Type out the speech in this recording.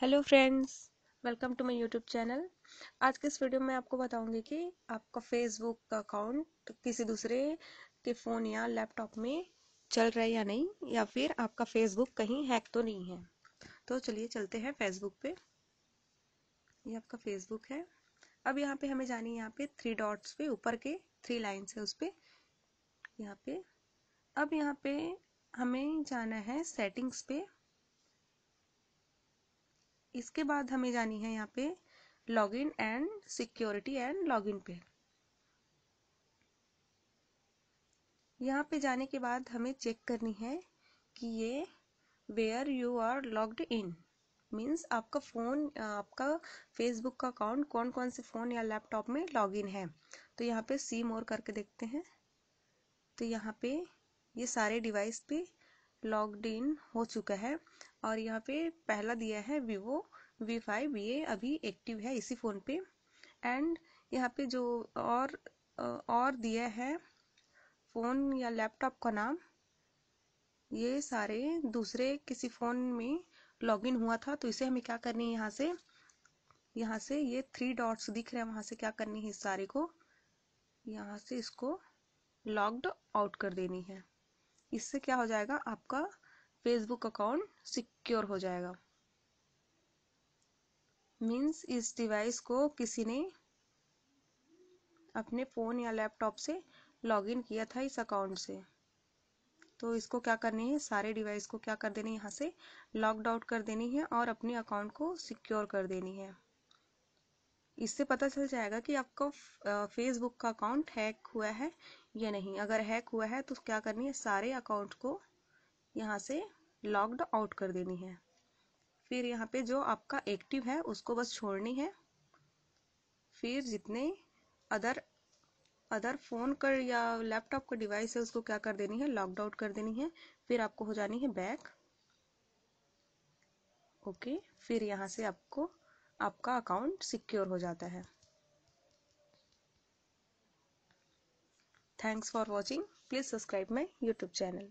hello friends welcome to my YouTube channel आज के इस वीडियो में आपको बताऊंगी कि आपका फेसबुक का अकाउंट किसी दूसरे के फ़ोन या लैपटॉप में चल रहा है या नहीं या फिर आपका फेसबुक कहीं हैक तो नहीं है तो चलिए चलते हैं फेसबुक पे ये आपका फेसबुक है अब यहाँ पे हमें जानी है यहाँ पे थ्री डॉट्स पे ऊपर के थ्री लाइन्स है उस पर यहाँ पे अब यहाँ पे हमें जाना है सेटिंग्स पे इसके बाद हमें जानी है यहाँ पे login and security and login पे यहाँ पे जाने के बाद हमें चेक करनी है कि ये where you are logged in means आपका फ़ोन आपका फेसबुक का अकाउंट कौन कौन से फ़ोन या लैपटॉप में लॉगिन है तो यहाँ पे सी मोर करके देखते हैं तो यहाँ पे ये सारे डिवाइस पे लॉग्ड इन हो चुका है और यहाँ पे पहला दिया है वीवो वी फाइव ये अभी एक्टिव है इसी फ़ोन पे एंड यहाँ पे जो और और दिया है फ़ोन या लैपटॉप का नाम ये सारे दूसरे किसी फ़ोन में लॉगिन हुआ था तो इसे हमें क्या करनी है यहाँ से यहाँ से ये थ्री डॉट्स दिख रहे हैं वहाँ से क्या करनी है इस सारे को यहाँ से इसको लॉग्ड आउट कर देनी है इससे क्या हो जाएगा आपका फेसबुक अकाउंट सिक्योर हो जाएगा मीन्स इस डिवाइस को किसी ने अपने फ़ोन या लैपटॉप से लॉगिन किया था इस अकाउंट से तो इसको क्या करनी है सारे डिवाइस को क्या कर देनी है यहाँ से लॉग आउट कर देनी है और अपने अकाउंट को सिक्योर कर देनी है इससे पता चल जाएगा कि आपका फेसबुक का अकाउंट हैक हुआ है या नहीं अगर हैक हुआ है तो क्या करनी है सारे अकाउंट को यहाँ से लॉग्ड आउट कर देनी है फिर यहाँ पे जो आपका एक्टिव है उसको बस छोड़नी है फिर जितने अदर अदर फ़ोन कर या लैपटॉप का डिवाइस है उसको क्या कर देनी है लॉग्ड आउट कर देनी है फिर आपको हो जानी है बैक ओके फिर यहाँ से आपको आपका अकाउंट सिक्योर हो जाता है thanks for watching please subscribe my YouTube channel